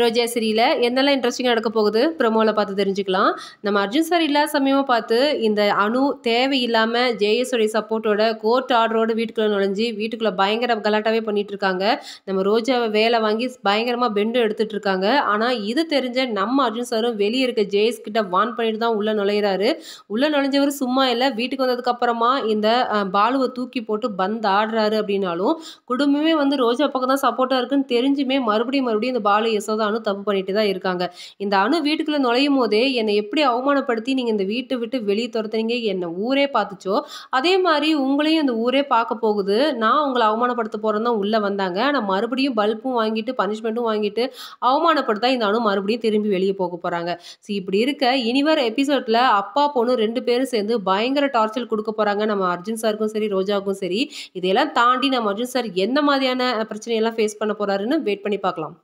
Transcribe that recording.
ரோஜா சீரியலில் என்னெல்லாம் இன்ட்ரெஸ்டிங்காக நடக்க போகுது ப்ரொமோவில் பார்த்து தெரிஞ்சுக்கலாம் நம்ம அர்ஜுன் சார் இல்லாத சமயமாக பார்த்து இந்த அணு தேவையில்லாமல் ஜேஎஸோடைய சப்போர்ட்டோட கோர்ட் ஆர்டரோடு வீட்டுக்குள்ளே நுழைஞ்சி வீட்டுக்குள்ளே பயங்கர கலாட்டாவே பண்ணிகிட்டு இருக்காங்க நம்ம ரோஜாவை வேலை வாங்கி பயங்கரமாக பெண்டும் எடுத்துகிட்டு இருக்காங்க ஆனால் இது தெரிஞ்ச நம்ம அர்ஜுன் சாரும் வெளியே இருக்க ஜேஎஸ் கிட்ட வான் பண்ணிட்டு தான் உள்ளே நுழையிறாரு உள்ளே நுழைஞ்சவர் சும்மா இல்லை வீட்டுக்கு வந்ததுக்கப்புறமா இந்த பாலுவை தூக்கி போட்டு பந்து ஆடுறாரு அப்படின்னாலும் குடும்பமே வந்து ரோஜா பக்கம் தான் சப்போர்ட்டாக இருக்குன்னு தெரிஞ்சுமே மறுபடியும் மறுபடியும் இந்த பாலு யசோதா அணு தப்பு பண்ணிட்டு தான் இருக்காங்க இந்த அணு வீட்டுக்குள்ளே நுழையும் போதே என்னை எப்படி அவமானப்படுத்தி நீங்கள் இந்த வீட்டை விட்டு வெளியே துரத்துனீங்க என்னை ஊரே பார்த்துச்சோ அதே மாதிரி உங்களையும் அந்த ஊரே பார்க்க போகுது நான் உங்களை அவமானப்படுத்த போகிறேன் உள்ள உள்ளே வந்தாங்க ஆனால் மறுபடியும் பல்பும் வாங்கிட்டு பனிஷ்மெண்ட்டும் வாங்கிட்டு அவமானப்படுத்தா இந்த அணு மறுபடியும் திரும்பி வெளியே போக போகிறாங்க ஸோ இப்படி இருக்க இனிவர் எபிசோட்ல அப்பா பொண்ணு ரெண்டு பேரும் சேர்ந்து பயங்கர டார்ச்சர் கொடுக்க போகிறாங்க நம்ம அர்ஜுன் சாருக்கும் சரி ரோஜாவுக்கும் சரி இதையெல்லாம் தாண்டி நம்ம அர்ஜுன் சார் எந்த மாதிரியான பிரச்சனையெல்லாம் ஃபேஸ் பண்ண போகிறாருன்னு வெயிட் பண்ணி பார்க்கலாம்